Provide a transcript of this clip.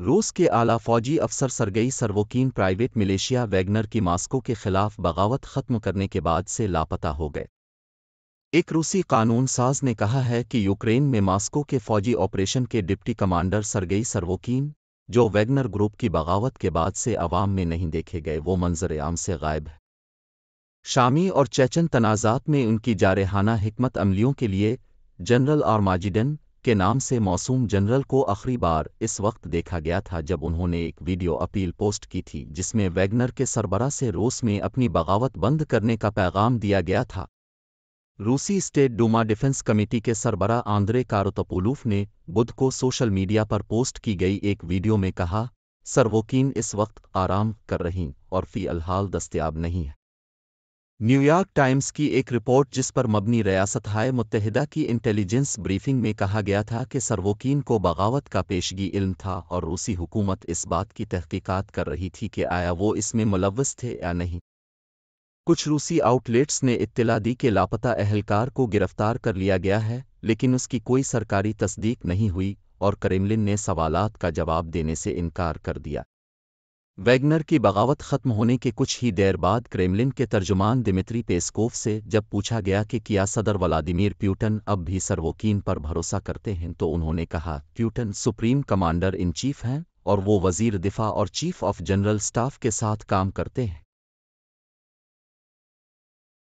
रूस के आला फौजी अफसर Sergei Surovikin private militia Wagner की मास्को के खिलाफ बगावत खत्म करने के बाद से लापता हो गए एक रूसी कानून साज ने कहा है कि यूक्रेन में मास्को के फौजी ऑपरेशन के डिप्टी कमांडर सरगई सर्वोकीन जो वैगनर ग्रुप की बगावत के बाद से अवाम में नहीं देखे गए वो मंजर आम से गायब है शामी और चेचन तनाजात में उनकी जारहाना हमत अमलियों के लिए जनरल आर्माजिडन के नाम से मौसूम जनरल को आखिरी बार इस वक्त देखा गया था जब उन्होंने एक वीडियो अपील पोस्ट की थी जिसमें वैगनर के सरबरा से रूस में अपनी बगावत बंद करने का पैगाम दिया गया था रूसी स्टेट डूमा डिफेंस कमेटी के सरबरा आंद्रे कारोतपुलूफ ने बुध को सोशल मीडिया पर पोस्ट की गई एक वीडियो में कहा सरवोकिन इस वक्त आराम कर रही और फ़ी अलहाल दस्तियाब नहीं है न्यूयॉर्क टाइम्स की एक रिपोर्ट जिस पर मबनी रियासत हाय मुतहदा की इंटेलिजेंस ब्रीफिंग में कहा गया था कि सरवोकीन को बगावत का पेशगी इल्म था और रूसी हुकूमत इस बात की तहकीकात कर रही थी कि आया वो इसमें मुलवस थे या नहीं कुछ रूसी आउटलेट्स ने इत्तला दी कि लापता अहलकार को गिरफ्तार कर लिया गया है लेकिन उसकी कोई सरकारी तस्दीक नहीं हुई और करेमलिन ने सवालात का जवाब देने से इनकार कर दिया वैगनर की बगावत खत्म होने के कुछ ही देर बाद क्रेमलिन के तर्जुमान दिमित्री पेस्कोव से जब पूछा गया कि किया सदर व्लादिमिर प्यूटन अब भी सर्वोकीन पर भरोसा करते हैं तो उन्होंने कहा Putin supreme commander in chief हैं और वो वजीर दिफा और चीफ ऑफ जनरल स्टाफ के साथ काम करते हैं